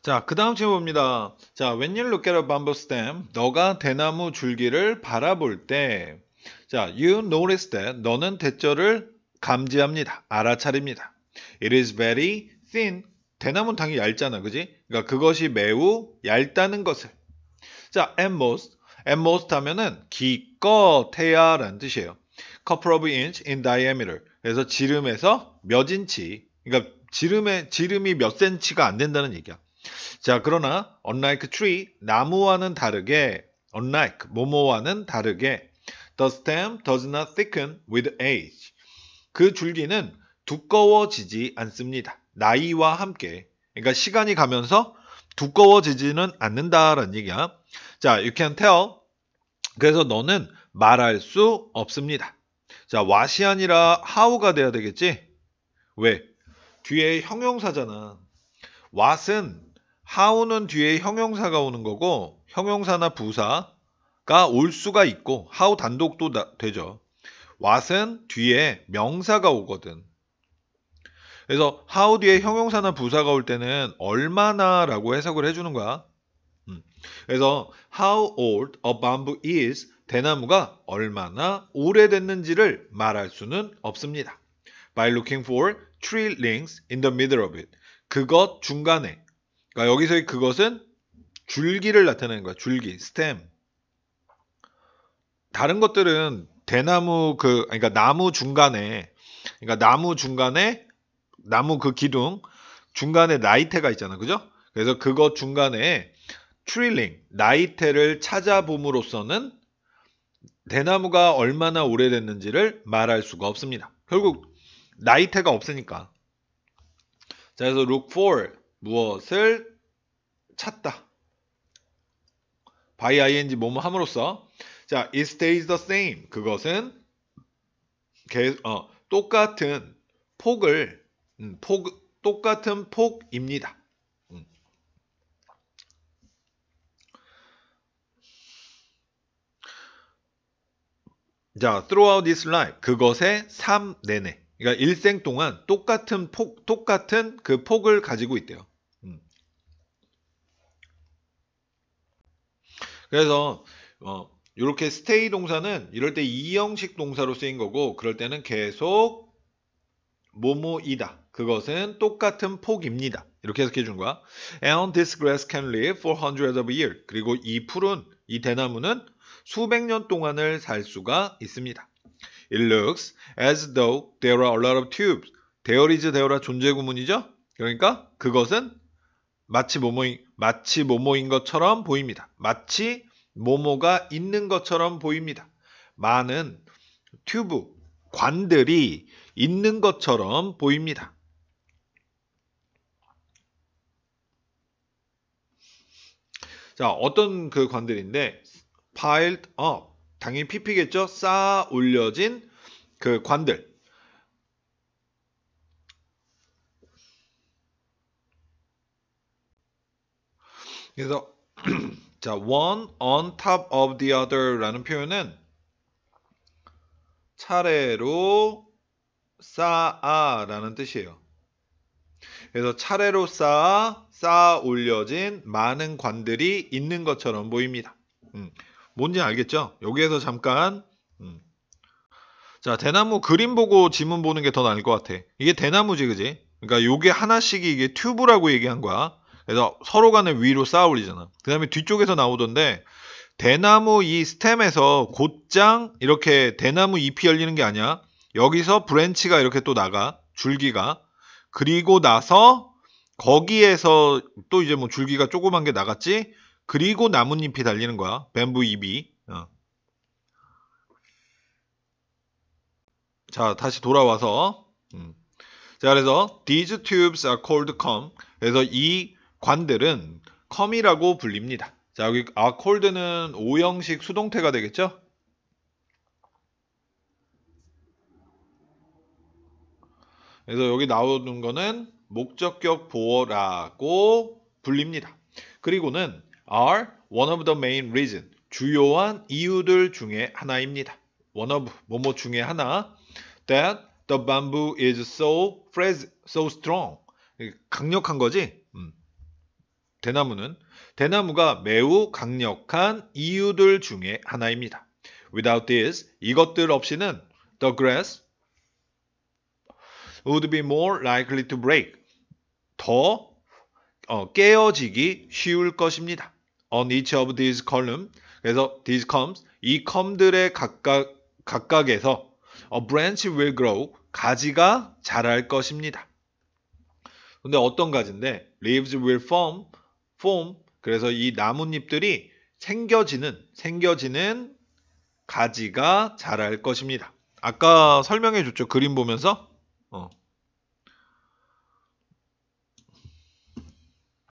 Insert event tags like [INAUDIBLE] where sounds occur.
자, 그 다음 질문입니다 자, when you look at a bamboo stem, 너가 대나무 줄기를 바라볼 때, 자, you notice that 너는 대절을 감지합니다. 알아차립니다. It is very thin. 대나무는 당연히 얇잖아, 그지? 그러니까 그것이 매우 얇다는 것을. 자, at most, at most 하면은 기껏해야라는 뜻이에요. couple of inch in diameter. 그래서 지름에서 몇 인치. 그러니까 지름에 지름이 몇 센치가 안 된다는 얘기야. 자, 그러나 unlike tree 나무와는 다르게 unlike 모모와는 다르게 the stem does not thicken with age. 그 줄기는 두꺼워지지 않습니다. 나이와 함께. 그러니까 시간이 가면서 두꺼워지지는 않는다라는 얘기야. 자, you can tell. 그래서 너는 말할 수 없습니다. 자, what이 아니라 how가 돼야 되겠지? 왜? 뒤에 형용사잖아. what은 하우는 뒤에 형용사가 오는 거고 형용사나 부사가 올 수가 있고 하우 단독도 나, 되죠. what은 뒤에 명사가 오거든. 그래서 how 뒤에 형용사나 부사가 올 때는 얼마나라고 해석을 해주는 거야. 음. 그래서 how old a bamboo is 대나무가 얼마나 오래됐는지를 말할 수는 없습니다. By looking for tree links in the middle of it. 그것 중간에 그러니까 여기서의 그것은 줄기를 나타내는 거야. 줄기, 스템. 다른 것들은 대나무 그 그러니까 나무 중간에 그러니까 나무 중간에 나무 그 기둥 중간에 나이테가 있잖아. 그죠? 그래서 그것 중간에 트릴링, 나이테를 찾아봄으로써는 대나무가 얼마나 오래됐는지를 말할 수가 없습니다. 결국 나이테가 없으니까. 자, 그래서 룩 o 무엇을 찾다. by ing 몸을 함으로써 자, it stays the same. 그것은 개, 어, 똑같은 폭을 음, 폭 똑같은 폭입니다. 음. 자, throughout this life 그것의 삶 내내 그러니까 일생 동안 똑같은 폭 똑같은 그 폭을 가지고 있대요. 그래서 어, 이렇게 stay 동사는 이럴 때2형식 동사로 쓰인 거고 그럴 때는 계속 모모이다 그것은 똑같은 폭입니다. 이렇게 해석해 준 거야. And this grass can live for hundreds of years. 그리고 이 푸른 이 대나무는 수백 년 동안을 살 수가 있습니다. It looks as though there are a lot of tubes. There is there라 존재 구문이죠. 그러니까 그것은 마치 모모이 마치 모모인 것처럼 보입니다. 마치 모모가 있는 것처럼 보입니다. 많은 튜브, 관들이 있는 것처럼 보입니다. 자, 어떤 그 관들인데 piled up 당연히 PP겠죠? 쌓아 올려진 그 관들 그래서 [CLEARS THROAT] 자 one on top of the other라는 표현은 차례로 쌓아라는 뜻이에요. 그래서 차례로 쌓아 쌓아 올려진 많은 관들이 있는 것처럼 보입니다. 음, 뭔지 알겠죠? 여기에서 잠깐 음. 자 대나무 그림 보고 지문 보는 게 더 나을 것 같아. 이게 대나무지 그지? 그러니까 요게 하나씩 이게 튜브라고 얘기한 거야. 그래서 서로 간의 위로 쌓아올리잖아. 그 다음에 뒤쪽에서 나오던데 대나무 이 스템에서 곧장 이렇게 대나무 잎이 열리는 게 아니야. 여기서 브랜치가 이렇게 또 나가 줄기가 그리고 나서 거기에서 또 이제 뭐 줄기가 조그만 게 나갔지. 그리고 나뭇잎이 달리는 거야. 뱀부 잎이. 어. 자 다시 돌아와서 음. 자 그래서 these tubes are called comb. 그래서 이 관들은 컴이라고 불립니다. 자, 여기 아 콜드는 5형식 수동태가 되겠죠? 그래서 여기 나오는 거는 목적격 보어라고 불립니다. 그리고는 are one of the main reason 주요한 이유들 중에 하나입니다. one of 뭐뭐 중에 하나 that the bamboo is so fresh, so strong 강력한 거지. 음. 대나무는 대나무가 매우 강력한 이유들 중에 하나입니다. Without this, 이것들 없이는 the grass would be more likely to break. 더 어, 깨어지기 쉬울 것입니다. On each of these column, s 그래서 these columns, 이 컴들의 각각, 각각에서 a branch will grow, 가지가 자랄 것입니다. 근데 어떤 가지인데 leaves will form form 그래서 이 나뭇잎들이 생겨지는 생겨지는 가지가 자랄 것입니다. 아까 설명해 줬죠. 그림 보면서 어,